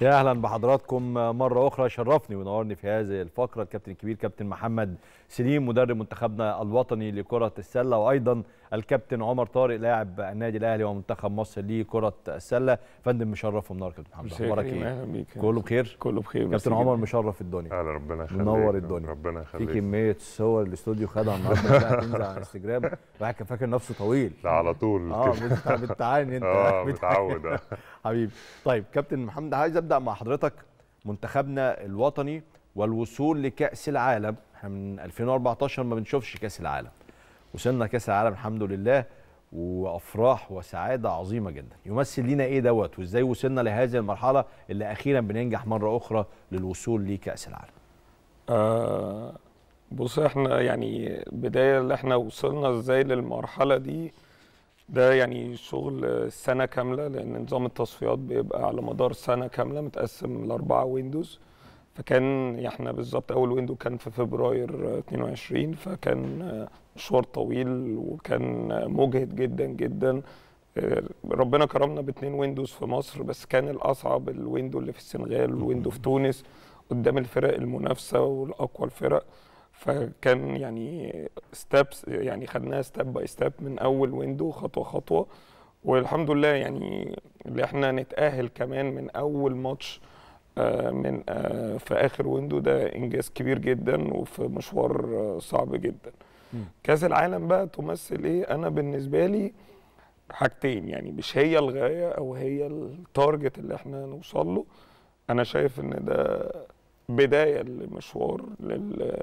يا اهلا بحضراتكم مره اخرى شرفني ونورني في هذه الفقره الكابتن الكبير كابتن محمد سليم مدرب منتخبنا الوطني لكره السله وايضا الكابتن عمر طارق لاعب النادي الاهلي ومنتخب مصر لكره السله فندم مشرف ومنور كابتن محمد اخبارك ايه كله بخير كله بخير كابتن عمر مشرف الدنيا على ربنا يخليك منور الدنيا ربنا يخليك في كميه صور الاستوديو خدها النهارده تنزل على الانستجرام الواحد كان فاكر نفسه طويل لا على طول اه بتعاني انت اه متعود آه. حبيبي طيب كابتن محمد عايز ابدا مع حضرتك منتخبنا الوطني والوصول لكاس العالم احنا من 2014 ما بنشوفش كاس العالم وصلنا كاس العالم الحمد لله وافراح وسعاده عظيمه جدا يمثل لينا ايه دوت وازاي وصلنا لهذه المرحله اللي اخيرا بننجح مره اخرى للوصول لكاس العالم آه بص احنا يعني بدايه اللي احنا وصلنا ازاي للمرحله دي ده يعني شغل سنه كامله لان نظام التصفيات بيبقى على مدار سنه كامله متقسم لاربعه ويندوز فكان احنا بالظبط اول ويندو كان في فبراير 22 فكان مشوار طويل وكان مجهد جدا جدا آه، ربنا كرمنا باتنين ويندوز في مصر بس كان الاصعب الويندو اللي في السنغال والويندو في تونس قدام الفرق المنافسه والاقوى الفرق فكان يعني ستابس يعني خدناها ستاب باي ستاب من اول ويندو خطوه خطوه والحمد لله يعني اللي احنا نتاهل كمان من اول ماتش آه، من آه، في اخر ويندو ده انجاز كبير جدا وفي مشوار صعب جدا كاس العالم بقى تمثل ايه انا بالنسبه لي حاجتين يعني مش هي الغايه او هي التارجت اللي احنا نوصل له انا شايف ان ده بدايه لمشوار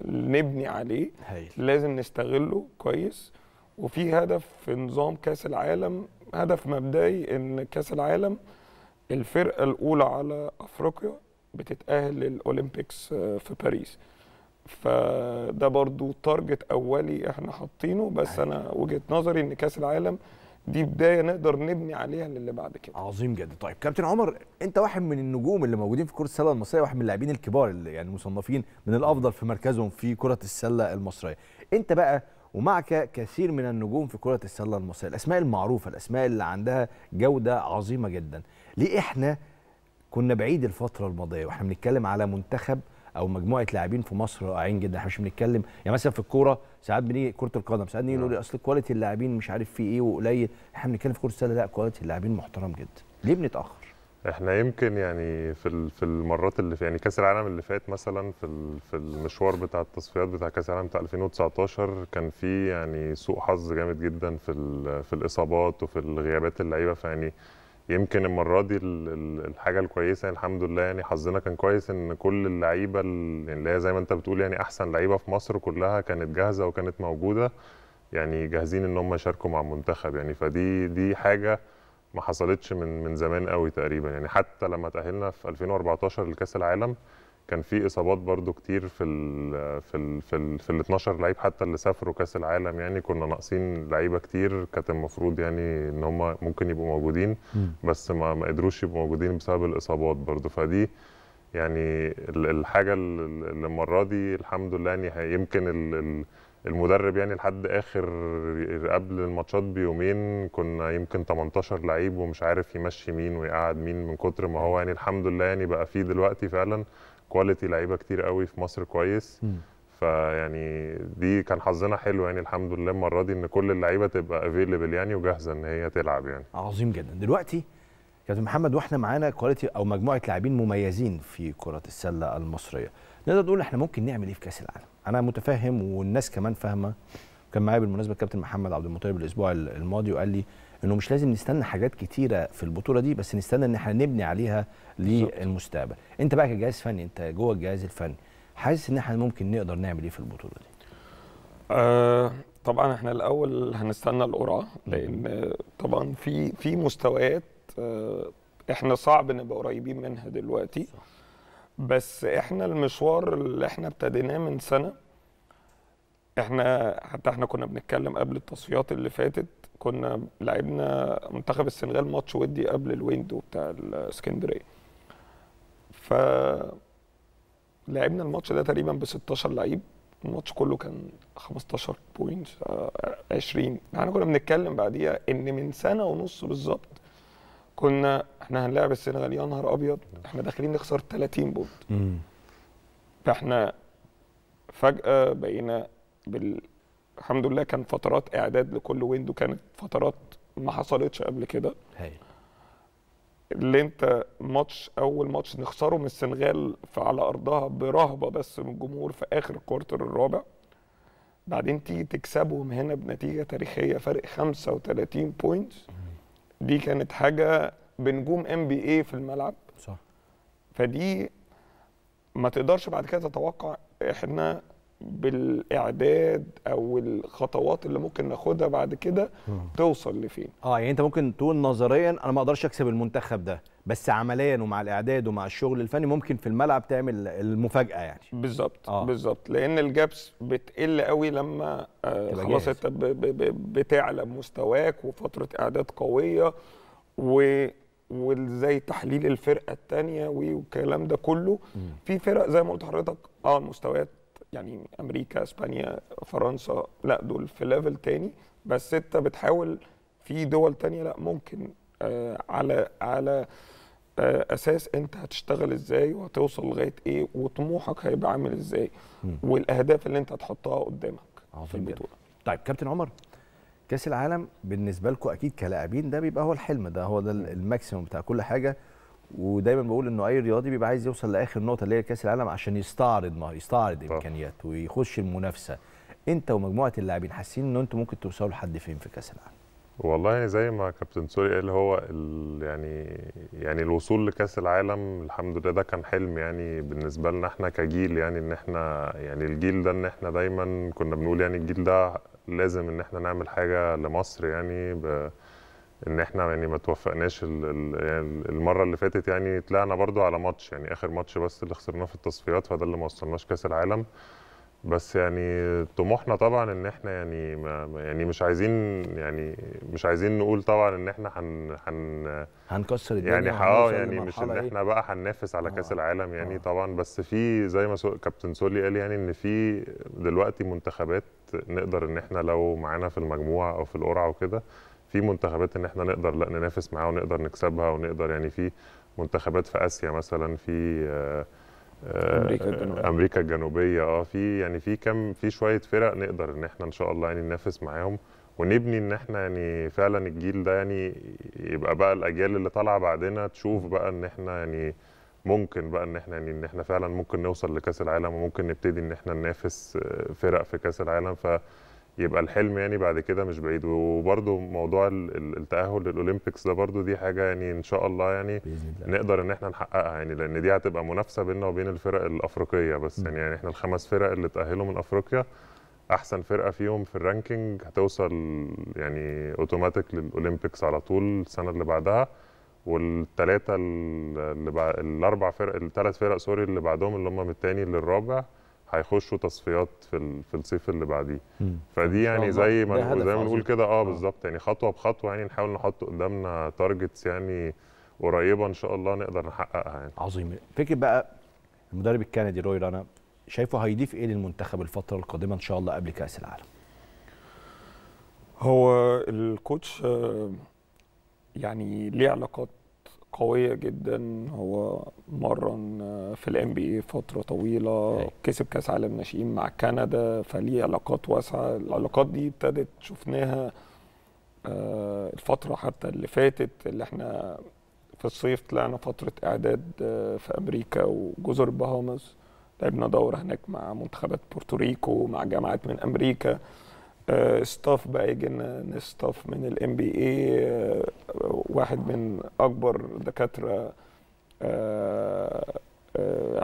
نبني عليه هي. لازم نستغله كويس وفي هدف في نظام كاس العالم هدف مبدئي ان كاس العالم الفرقه الاولى على افريقيا بتتاهل للاولمبيكس في باريس فده برضو تارجت اولي احنا حاطينه بس أيوة. انا وجهه نظري ان كاس العالم دي بدايه نقدر نبني عليها للي بعد كده عظيم جدا طيب كابتن عمر انت واحد من النجوم اللي موجودين في كره السله المصريه واحد من اللاعبين الكبار اللي يعني مصنفين من الافضل في مركزهم في كره السله المصريه انت بقى ومعك كثير من النجوم في كره السله المصريه الاسماء المعروفه الاسماء اللي عندها جوده عظيمه جدا ليه احنا كنا بعيد الفتره الماضيه واحنا بنتكلم على منتخب او مجموعه لاعبين في مصر رائعين جدا احنا مش بنتكلم يعني مثلا في الكوره ساعات بنيجي كره القدم ساعات نيجي نقول نعم. اصل كواليتي اللاعبين مش عارف في ايه وقليل احنا بنتكلم في كره السله لا كواليتي اللاعبين محترم جدا ليه بنتاخر احنا يمكن يعني في في المرات اللي في يعني كاس العالم اللي فات مثلا في في المشوار بتاع التصفيات بتاع كاس العالم بتاع 2019 كان في يعني سوء حظ جامد جدا في في الاصابات وفي الغيابات اللعيبه فيعني يمكن المره دي الحاجه الكويسه الحمد لله يعني حظنا كان كويس ان كل اللعيبه يعني اللي هي زي ما انت بتقول يعني احسن لعيبه في مصر كلها كانت جاهزه وكانت موجوده يعني جاهزين ان هم يشاركوا مع المنتخب يعني فدي دي حاجه ما حصلتش من من زمان قوي تقريبا يعني حتى لما تاهلنا في 2014 لكاس العالم كان في اصابات برضو كتير في ال في الـ في الـ في ال 12 لعيب حتى اللي سافروا كاس العالم يعني كنا ناقصين لعيبه كتير كانت المفروض يعني ان هم ممكن يبقوا موجودين بس ما ما قدروش يبقوا موجودين بسبب الاصابات برضو فدي يعني الحاجه اللي المره دي الحمد لله يعني يمكن الـ المدرب يعني لحد اخر قبل الماتشات بيومين كنا يمكن 18 لعيب ومش عارف يمشي مين ويقعد مين من كتر ما هو يعني الحمد لله يعني بقى فيه دلوقتي فعلا كواليتي لعيبه كتير قوي في مصر كويس فيعني دي كان حظنا حلو يعني الحمد لله المره دي ان كل اللعيبه تبقى افيلبل يعني وجاهزه ان هي تلعب يعني عظيم جدا دلوقتي كابتن محمد واحنا معانا كواليتي او مجموعه لاعبين مميزين في كره السله المصريه نقدر نقول احنا ممكن نعمل ايه في كاس العالم انا متفهم والناس كمان فاهمه كان معايا بالمناسبه كابتن محمد عبد المطيب الاسبوع الماضي وقال لي انه مش لازم نستنى حاجات كتيره في البطوله دي بس نستنى ان احنا نبني عليها للمستقبل انت بقى كجهاز فني انت جوه الجهاز الفني حاسس ان احنا ممكن نقدر نعمل ايه في البطوله دي آه طبعا احنا الاول هنستنى القرعه لان طبعا في في مستويات آه احنا صعب نبقى قريبين منها دلوقتي بس احنا المشوار اللي احنا ابتديناه من سنه احنا حتى احنا كنا بنتكلم قبل التصفيات اللي فاتت كنا لعبنا منتخب السنغال ماتش ودي قبل الويندو بتاع الاسكندريه ف لعبنا الماتش ده تقريبا ب 16 لعيب الماتش كله كان 15 بوينت 20 احنا كنا بنتكلم بعديها ان من سنه ونص بالظبط كنا احنا هنلاعب السنغال يا نهار ابيض احنا داخلين نخسر 30 بوينت فاحنا فجاه بقينا بال الحمد لله كان فترات اعداد لكل ويندو كانت فترات ما حصلتش قبل كده هي. اللي انت ماتش اول ماتش نخسره من السنغال على ارضها برهبه بس من الجمهور في اخر الكوارتر الرابع بعدين تيجي تكسبهم هنا بنتيجه تاريخيه فرق 35 بوينت دي كانت حاجه بنجوم ام بي اي في الملعب صح فدي ما تقدرش بعد كده تتوقع احنا بالاعداد او الخطوات اللي ممكن ناخدها بعد كده توصل لفين اه يعني انت ممكن تقول نظريا انا ما اقدرش اكسب المنتخب ده بس عمليا ومع الاعداد ومع الشغل الفني ممكن في الملعب تعمل المفاجاه يعني بالظبط آه. بالظبط لان الجابس بتقل قوي لما آه خلاص انت بتعلى مستواك وفتره اعداد قويه و وزي تحليل الفرقه الثانيه والكلام ده كله م. في فرق زي ما قلت حضرتك اه مستويات يعني امريكا اسبانيا فرنسا لا دول في ليفل تاني بس انت بتحاول في دول تانية لا ممكن آه على على آه اساس انت هتشتغل ازاي وهتوصل لغايه ايه وطموحك هيبقى عامل ازاي والاهداف اللي انت هتحطها قدامك في البطوله طيب كابتن عمر كاس العالم بالنسبه لكم اكيد كلاعبين ده بيبقى هو الحلم ده هو ده الماكسيموم بتاع كل حاجه ودايما بقول انه اي رياضي بيبقى عايز يوصل لاخر نقطه اللي هي كاس العالم عشان يستعرض ما يستعرض امكانياته ويخش المنافسه انت ومجموعه اللاعبين حاسين ان انتم ممكن توصلوا لحد فين في كاس العالم والله زي ما كابتن سوري قال هو يعني يعني الوصول لكاس العالم الحمد لله ده كان حلم يعني بالنسبه لنا احنا كجيل يعني ان احنا يعني الجيل ده ان احنا دايما كنا بنقول يعني الجيل ده لازم ان احنا نعمل حاجه لمصر يعني ب ان احنا يعني ما توفقناش يعني المره اللي فاتت يعني طلعنا برضو على ماتش يعني اخر ماتش بس اللي خسرناه في التصفيات فده اللي ما وصلناش كاس العالم بس يعني طموحنا طبعا ان احنا يعني ما يعني مش عايزين يعني مش عايزين نقول طبعا ان احنا هن هن هنكسر الدنيا يعني اه يعني مش ان إيه؟ احنا بقى هننافس على كاس آه، العالم يعني آه. طبعا بس في زي ما كابتن سولي قال يعني ان في دلوقتي منتخبات نقدر ان احنا لو معانا في المجموعه او في القرعه وكده في منتخبات ان احنا نقدر لا ننافس معاها ونقدر نكسبها ونقدر يعني في منتخبات في اسيا مثلا في امريكا آه، الجنوبيه امريكا الجنوبيه اه في يعني في كم في شويه فرق نقدر ان احنا ان شاء الله يعني ننافس معاهم ونبني ان احنا يعني فعلا الجيل ده يعني يبقى بقى الاجيال اللي طالعه بعدنا تشوف بقى ان احنا يعني ممكن بقى ان احنا يعني ان احنا فعلا ممكن نوصل لكاس العالم وممكن نبتدي ان احنا ننافس آه، فرق في كاس العالم ف يبقى الحلم يعني بعد كده مش بعيد وبرده موضوع التاهل للاولمبيكس ده برده دي حاجه يعني ان شاء الله يعني الله. نقدر ان احنا نحققها يعني لان دي هتبقى منافسه بيننا وبين الفرق الافريقيه بس يعني, يعني احنا الخمس فرق اللي تاهلوا من افريقيا احسن فرقه فيهم في الرانكينج هتوصل يعني اوتوماتيك للاولمبيكس على طول السنه اللي بعدها والثلاثه اللي بع... الاربع فرق الثلاث فرق سوري اللي بعدهم اللي هم من الثاني للرابع هيخشوا تصفيات في في الصيف اللي بعديه فدي يعني زي ما زي ما بنقول كده آه،, اه بالظبط يعني خطوه بخطوه يعني نحاول نحط قدامنا تارجتس يعني قريبه ان شاء الله نقدر نحققها يعني عظيم فكره بقى المدرب الكندي روي رانا شايفه هيضيف ايه للمنتخب الفتره القادمه ان شاء الله قبل كاس العالم هو الكوتش آه، يعني ليه علاقات قويه جدا هو مرن آه، في الام بي اي فتره طويله أي. أيوة. كسب كاس عالم ناشئين مع كندا فليه علاقات واسعه العلاقات دي ابتدت شفناها آه، الفتره حتى اللي فاتت اللي احنا في الصيف طلعنا فتره اعداد آه، في امريكا وجزر البهامز لعبنا دوره هناك مع منتخبات بورتوريكو مع جامعات من امريكا ستاف آه، بقى يجي لنا ناس ستاف من الام بي اي آه، واحد من اكبر دكاتره آه،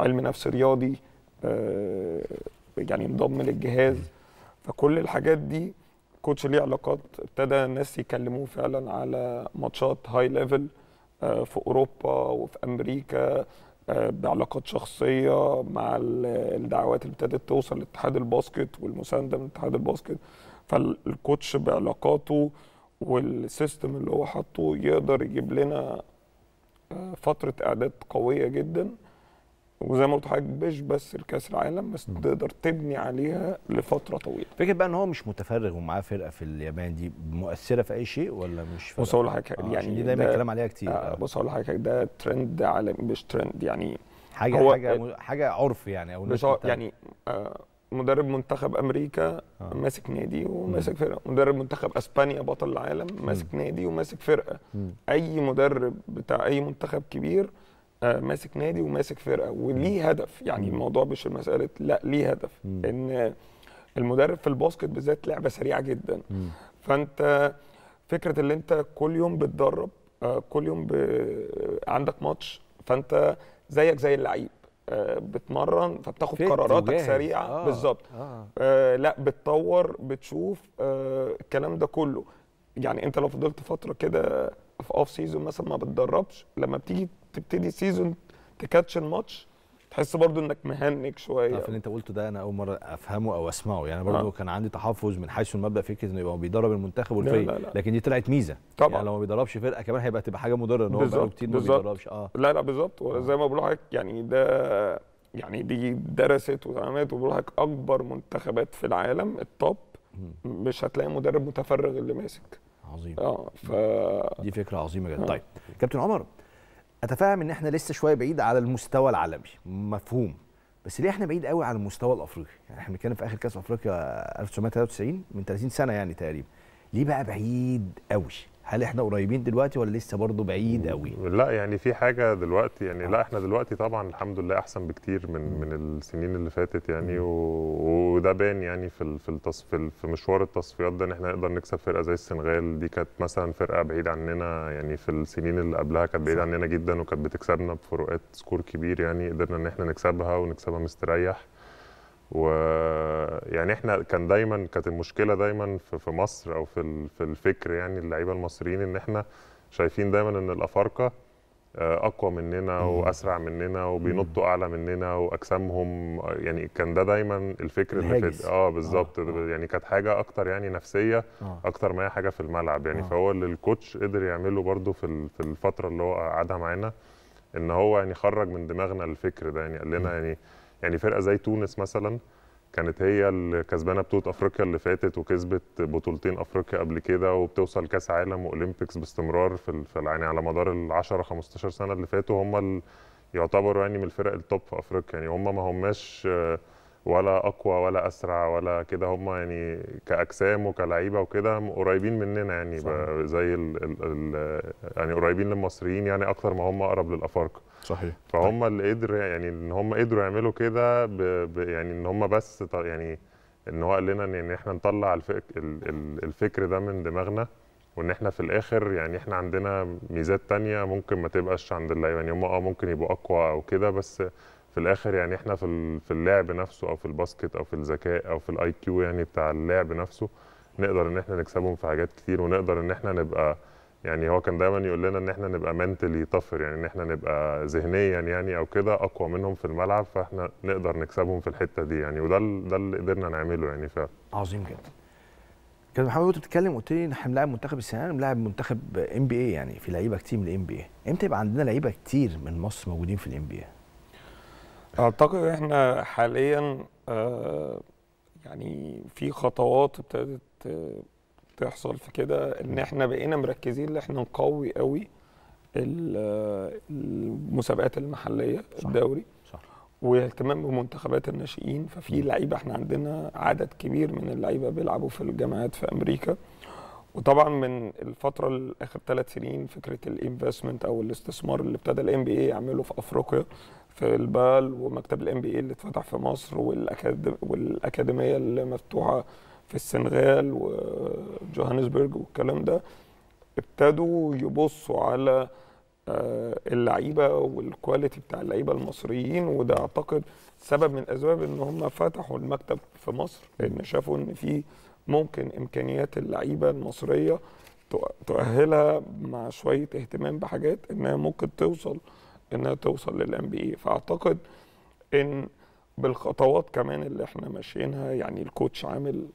علم نفس رياضي يعني انضم للجهاز فكل الحاجات دي كوتش ليه علاقات ابتدى الناس يكلموه فعلا على ماتشات هاي ليفل في اوروبا وفي امريكا بعلاقات شخصيه مع الدعوات اللي ابتدت توصل لاتحاد الباسكت والمسانده من اتحاد الباسكت فالكوتش بعلاقاته والسيستم اللي هو حاطه يقدر يجيب لنا آه، فتره اعداد قويه جدا وزي ما قلت حضرتك مش بس لكاس العالم بس تقدر تبني عليها لفتره طويله. فكره بقى ان هو مش متفرغ ومعاه فرقه في اليابان دي مؤثره في اي شيء ولا مش بص اقول لحضرتك آه يعني دي دايما الكلام عليها كتير آه بص اقول لحضرتك ده ترند عالمي مش ترند يعني حاجه هو حاجه حاجه عرف يعني او مش يعني آه مدرب منتخب امريكا آه. ماسك نادي وماسك فرقه مدرب منتخب اسبانيا بطل العالم ماسك م. نادي وماسك فرقه م. اي مدرب بتاع اي منتخب كبير آه ماسك نادي وماسك فرقه وليه هدف يعني م. الموضوع مش مساله لا ليه هدف م. ان المدرب في الباسكت بالذات لعبه سريعه جدا م. فانت فكره اللي انت كل يوم بتدرب آه كل يوم ب... آه، عندك ماتش فانت زيك زي اللعيب بتمرن فبتاخد قراراتك سريعه آه. بالظبط آه. آه لا بتطور بتشوف آه الكلام ده كله يعني انت لو فضلت فتره كده في اوف سيزون مثلا ما بتدربش لما بتيجي تبتدي سيزون تكاتش الماتش تحس برضو انك مهنك شويه عارف اللي انت قلته ده انا اول مره افهمه او اسمعه يعني آه. برضو آه. كان عندي تحفظ من حيث المبدا فكره انه يبقى بيدرب المنتخب والفريق لكن دي طلعت ميزه طبعا يعني لو ما بيدربش فرقه كمان هيبقى تبقى حاجه مضره ان هو بقاله كتير ما بيدربش اه لا لا بالظبط وزي آه. زي ما بقول لك يعني ده يعني دي درست وعملت وبقول لك اكبر منتخبات في العالم التوب مش هتلاقي مدرب متفرغ اللي ماسك عظيم اه ف دي فكره عظيمه جدا آه. طيب كابتن عمر اتفهم ان احنا لسه شويه بعيد على المستوى العالمي مفهوم بس ليه احنا بعيد قوي على المستوى الافريقي يعني احنا بنتكلم في اخر كاس افريقيا 1993 من 30 سنه يعني تقريبا ليه بقى بعيد قوي هل احنا قريبين دلوقتي ولا لسه برضه بعيد قوي لا يعني في حاجه دلوقتي يعني لا احنا دلوقتي طبعا الحمد لله احسن بكتير من من السنين اللي فاتت يعني وده بان يعني في في التصف في مشوار التصفيات ده ان احنا نقدر نكسب فرقه زي السنغال دي كانت مثلا فرقه بعيد عننا يعني في السنين اللي قبلها كانت بعيد عننا جدا وكانت بتكسبنا بفروقات سكور كبير يعني قدرنا ان احنا نكسبها ونكسبها مستريح ويعني احنا كان دايما كانت المشكله دايما في مصر او في في الفكر يعني اللعيبه المصريين ان احنا شايفين دايما ان الافارقه آه، اقوى مننا واسرع مننا وبينطوا اعلى مننا واجسامهم يعني كان ده دا دايما الفكر اللي في اه بالظبط آه، آه. يعني كانت حاجه اكتر يعني نفسيه اكتر ما هي حاجه في الملعب يعني فهو اللي الكوتش قدر يعمله برده في في الفتره اللي هو قعدها معانا ان هو يعني خرج من دماغنا الفكر ده يعني قال لنا يعني يعني فرقه زي تونس مثلا كانت هي الكسبانه بطوله افريقيا اللي فاتت وكسبت بطولتين افريقيا قبل كده وبتوصل كاس عالم واولمبيكس باستمرار في يعني على مدار ال 10 15 سنه اللي فاتوا هم يعتبروا يعني من الفرق التوب في افريقيا يعني هم ما هماش آه ولا اقوى ولا اسرع ولا كده هم يعني كاجسام وكلعيبه وكده قريبين مننا يعني زي الـ الـ الـ يعني قريبين للمصريين يعني اكتر ما هم اقرب للافارقه صحيح فهم طيب. اللي قدر يعني ان هم قدروا يعملوا كده يعني ان هم بس يعني ان هو قال لنا ان احنا نطلع الفك الفكر ده من دماغنا وان احنا في الاخر يعني احنا عندنا ميزات تانية ممكن ما تبقاش عند اللعيبه يعني هم اه ممكن يبقوا اقوى او كده بس في الاخر يعني احنا في في اللعب نفسه او في الباسكت او في الذكاء او في الاي كيو يعني بتاع اللعب نفسه نقدر ان احنا نكسبهم في حاجات كتير ونقدر ان احنا نبقى يعني هو كان دايما يقول لنا ان احنا نبقى منتلي طفر يعني ان احنا نبقى ذهنيا يعني او كده اقوى منهم في الملعب فاحنا نقدر نكسبهم في الحته دي يعني وده ده اللي قدرنا نعمله يعني فعلا عظيم جدا كابتن محمد وانت بتتكلم قلت لي ان احنا بنلعب منتخب السنه بنلاعب بنلعب منتخب ام بي اي يعني في لعيبه كتير من الام بي اي امتى يبقى عندنا لعيبه كتير من مصر موجودين في الام بي اي اعتقد احنا حاليا آه، يعني في خطوات ابتدت آه، تحصل في كده ان احنا بقينا مركزين ان احنا نقوي قوي آه، المسابقات المحليه صح. الدوري صح. واهتمام بمنتخبات الناشئين ففي لعيبه احنا عندنا عدد كبير من اللعيبه بيلعبوا في الجامعات في امريكا وطبعا من الفتره الاخر ثلاث سنين فكره الانفستمنت او الاستثمار اللي ابتدى الام بي اي يعمله في افريقيا في البال ومكتب الام بي اي اللي اتفتح في مصر والأكاديم والاكاديميه اللي مفتوحه في السنغال وجوهانسبرج والكلام ده ابتدوا يبصوا على آه، اللعيبه والكواليتي بتاع اللعيبه المصريين وده اعتقد سبب من اسباب ان هم فتحوا المكتب في مصر لان شافوا ان في ممكن امكانيات اللعيبه المصريه تؤهلها مع شويه اهتمام بحاجات انها ممكن توصل انها توصل للان بي اي فاعتقد ان بالخطوات كمان اللي احنا ماشيينها يعني الكوتش عامل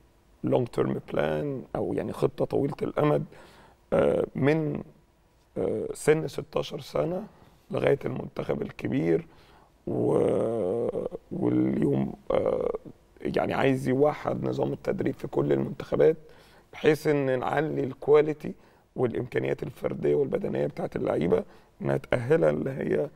لونج تيرم بلان او يعني خطه طويله الامد آه، من آه، سن 16 سنه لغايه المنتخب الكبير و... واليوم آه، يعني عايز يوحد نظام التدريب في كل المنتخبات بحيث ان نعلي الكواليتي والامكانيات الفرديه والبدنيه بتاعت اللعيبه متاهله اللي هي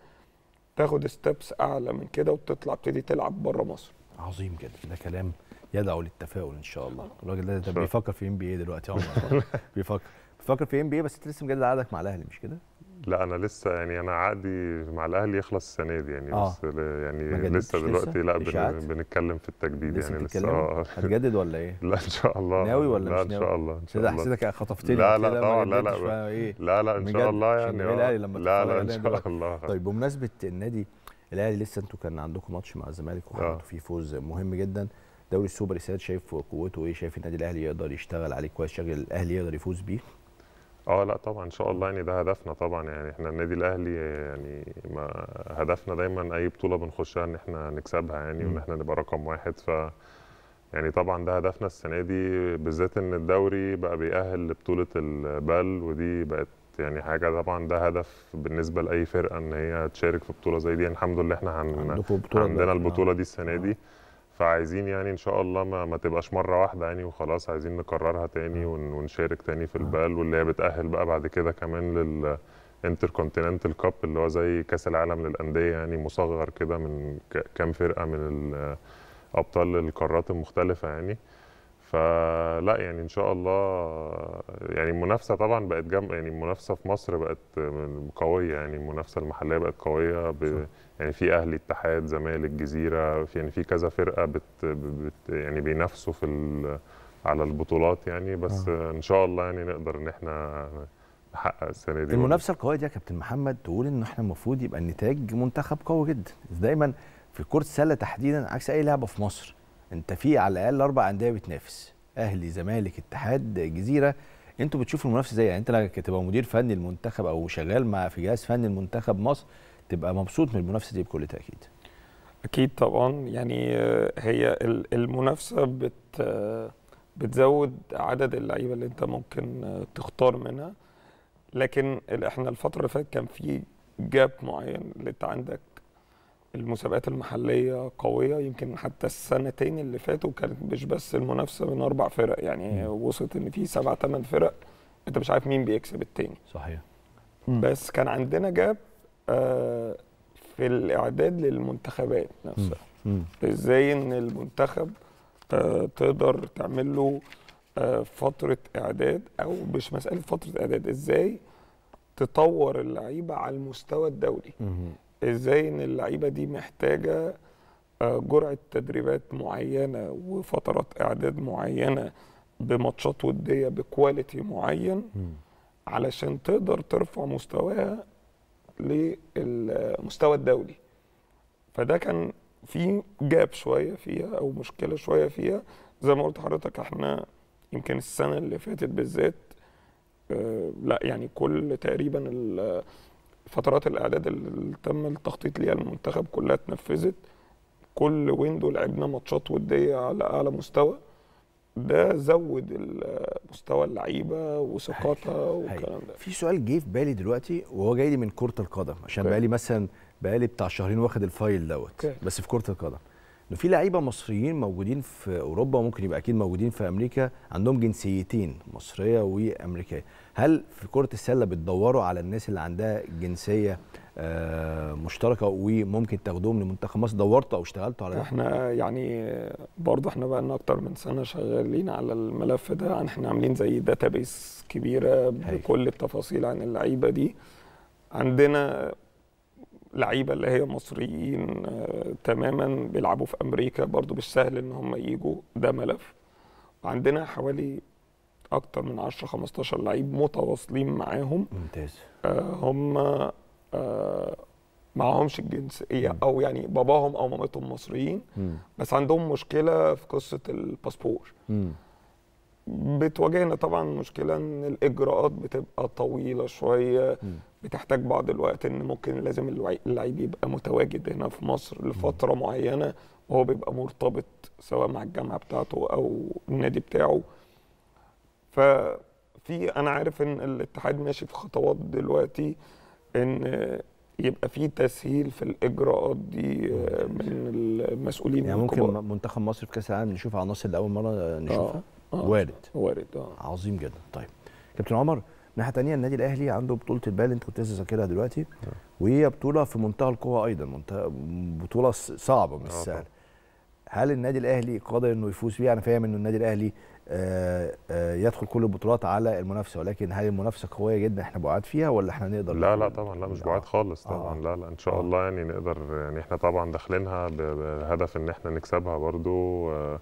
تاخد ستبس اعلى من كده وتطلع تبتدي تلعب بره مصر عظيم جدا ده كلام يدعو للتفاؤل ان شاء الله الراجل ده, ده بيفكر في ام بي اي دلوقتي عمر بيفكر بيفكر في ام بي اي بس انت لسه مجدد عقدك مع الاهلي مش كده لا انا لسه يعني انا عقدي مع الاهلي يخلص السنه دي يعني آه. بس يعني لسه دلوقتي لا بن بنتكلم في التجديد لسه يعني لسه اه هتجدد ولا ايه؟ لا ان شاء الله ناوي ولا لا مش ناوي؟ لا ان شاء الله ان شاء الله حسيتك خطفتني لا لا لا لا لا لا لا ان شاء الله يعني آه. لا لا ان شاء الله طيب بمناسبه النادي الاهلي لسه انتوا كان عندكم ماتش مع الزمالك وحققتوا آه. فيه فوز مهم جدا دوري السوبر السادس شايف قوته ايه شايف النادي الاهلي يقدر يشتغل عليه كويس شغل الاهلي يقدر يفوز بيه اه لا طبعا ان شاء الله يعني ده هدفنا طبعا يعني احنا النادي الاهلي يعني ما هدفنا دايما اي بطوله بنخشها ان احنا نكسبها يعني وان احنا نبقى رقم واحد ف يعني طبعا ده هدفنا السنه دي بالذات ان الدوري بقى بيأهل لبطوله البال ودي بقت يعني حاجه طبعا ده هدف بالنسبه لاي فرقه ان هي تشارك في بطوله زي دي يعني الحمد لله احنا عندنا البطوله آه. دي السنه دي آه. فعايزين يعني ان شاء الله ما, ما تبقاش مره واحده يعني وخلاص عايزين نكررها تاني ونشارك تاني في البال واللي هي بتاهل بقى بعد كده كمان لل كاب اللي هو زي كاس العالم للانديه يعني مصغر كده من كام فرقه من ابطال القارات المختلفه يعني فلا يعني ان شاء الله يعني المنافسه طبعا بقت جم... يعني المنافسه في مصر بقت قويه يعني المنافسه المحليه بقت قويه يعني في اهلي اتحاد زمالك جزيره في يعني في كذا فرقه بت, بت يعني بينافسوا في على البطولات يعني بس آه. ان شاء الله يعني نقدر ان احنا نحقق السنه دي المنافسه القويه دي يا كابتن محمد تقول ان احنا المفروض يبقى النتاج منتخب قوي جدا دايما في كره السله تحديدا عكس اي لعبه في مصر انت في على الاقل اربع انديه بتنافس اهلي زمالك اتحاد جزيره انتوا بتشوفوا المنافسه ازاي يعني انت لو تبقى مدير فني المنتخب او شغال مع في جهاز فني المنتخب مصر تبقى مبسوط من المنافسه دي بكل تاكيد اكيد طبعا يعني آه، هي المنافسه بت بتزود عدد اللعيبه اللي انت ممكن آه، تختار منها لكن احنا الفتره اللي فاتت كان في جاب معين اللي انت عندك المسابقات المحليه قويه يمكن حتى السنتين اللي فاتوا كانت مش بس المنافسه من اربع فرق يعني وصلت ان في سبع ثمان فرق انت مش عارف مين بيكسب التاني صحيح بس كان عندنا جاب آه، في الاعداد للمنتخبات نفسها ازاي ان المنتخب آه، تقدر تعمل له آه، فتره اعداد او مش مساله فتره اعداد ازاي تطور اللعيبه على المستوى الدولي ازاي ان اللعيبه دي محتاجه جرعه تدريبات معينه وفترات اعداد معينه بماتشات وديه بكواليتي معين علشان تقدر ترفع مستواها للمستوى الدولي فده كان في جاب شويه فيها او مشكله شويه فيها زي ما قلت حضرتك احنا يمكن السنه اللي فاتت بالذات اه لا يعني كل تقريبا فترات الاعداد اللي تم التخطيط ليها المنتخب كلها اتنفذت كل ويندو لعبنا ماتشات وديه على اعلى مستوى ده زود مستوى اللعيبه وثقتها والكلام ده في سؤال جه في بالي دلوقتي وهو جاي لي من كره القدم عشان بقالي مثلا بقالي بتاع شهرين واخد الفايل دوت بس في كره القدم انه في لعيبه مصريين موجودين في اوروبا وممكن يبقى اكيد موجودين في امريكا عندهم جنسيتين مصريه وامريكيه هل في كرة السلة بتدوروا على الناس اللي عندها جنسية آه، مشتركه وممكن تاخدوهم لمنتخب مصر دورتوا او اشتغلتوا على ده احنا يعني برضه احنا بقى لنا اكتر من سنه شغالين على الملف ده احنا عاملين زي داتابيس كبيره بكل التفاصيل عن اللعيبه دي عندنا لعيبه اللي هي مصريين آه، تماما بيلعبوا في امريكا برضه مش سهل ان هم يجوا ده ملف عندنا حوالي اكتر من 10 15 لعيب متواصلين معاهم ممتاز آه هم آه معهمش الجنسيه او يعني باباهم او مامتهم مصريين مم. بس عندهم مشكله في قصه الباسبور بتواجهنا طبعا مشكله ان الاجراءات بتبقى طويله شويه مم. بتحتاج بعض الوقت ان ممكن لازم اللعيب يبقى متواجد هنا في مصر لفتره مم. معينه وهو بيبقى مرتبط سواء مع الجامعه بتاعته او النادي بتاعه ففي انا عارف ان الاتحاد ماشي في خطوات دلوقتي ان يبقى في تسهيل في الاجراءات دي آه، من المسؤولين يعني ممكن الكبار. منتخب مصر في كاس العالم نشوف عناصر لاول مره نشوفها آه،, آه. وارد وارد آه. عظيم جدا طيب كابتن عمر ناحيه ثانيه النادي الاهلي عنده بطوله البال انت كنت لسه ذاكرها دلوقتي آه. وهي بطوله في منتهى القوه ايضا منتهى بطوله صعبه مش سهله هل النادي الاهلي قادر انه يفوز بيها انا فاهم انه النادي الاهلي يدخل كل البطولات على المنافسه ولكن هل المنافسه قويه جدا احنا بعاد فيها ولا احنا نقدر لا لا طبعا لا مش بعاد آه. خالص طبعا آه. لا لا ان شاء آه. الله يعني نقدر يعني احنا طبعا داخلينها بهدف ان احنا نكسبها برضو آه،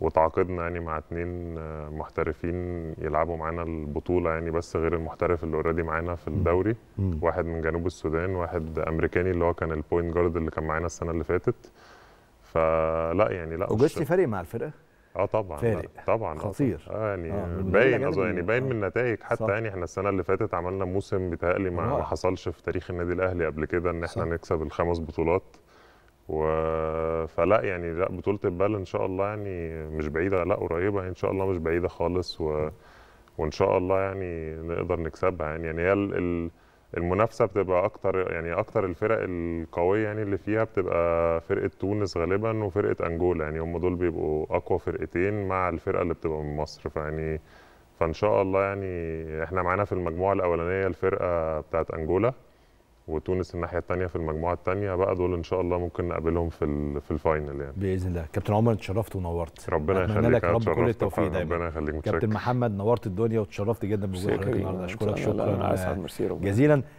وتعاقدنا يعني مع اثنين آه، محترفين يلعبوا معانا البطوله يعني بس غير المحترف اللي اوريدي معانا في الدوري مم. واحد من جنوب السودان واحد امريكاني اللي هو كان البوينت جارد اللي كان معانا السنه اللي فاتت فلا يعني لا اوجست فرق مع الفرقه اه طبعا آه، فارق آه، طبعا خطير اه يعني آه باين اظن يعني باين آه، من النتائج حتى صح. يعني احنا السنه اللي فاتت عملنا موسم بيتهيألي ما, ما حصلش في تاريخ النادي الاهلي قبل كده ان احنا صح. نكسب الخمس بطولات و... فلا يعني لا بطوله البال ان شاء الله يعني مش بعيده لا قريبه ان شاء الله مش بعيده خالص و... وان شاء الله يعني نقدر نكسبها يعني, يعني هي ال... ال... المنافسه بتبقى اكتر يعني اكتر الفرق القويه يعني اللي فيها بتبقى فرقه تونس غالبا وفرقه انجولا يعني هم دول بيبقوا اقوى فرقتين مع الفرقه اللي بتبقى من مصر فيعني فان شاء الله يعني احنا معانا في المجموعه الاولانيه الفرقه بتاعت انجولا وتونس الناحيه الثانيه في المجموعه الثانيه بقى دول ان شاء الله ممكن نقابلهم في في الفاينل يعني باذن الله كابتن عمر اتشرفت ونورت ربنا يخليك رب كل التوفيق دايما ربنا يخليك كابتن محمد نورت الدنيا وتشرفت جدا بوجودك النهارده اشكرك شكرا جزيلا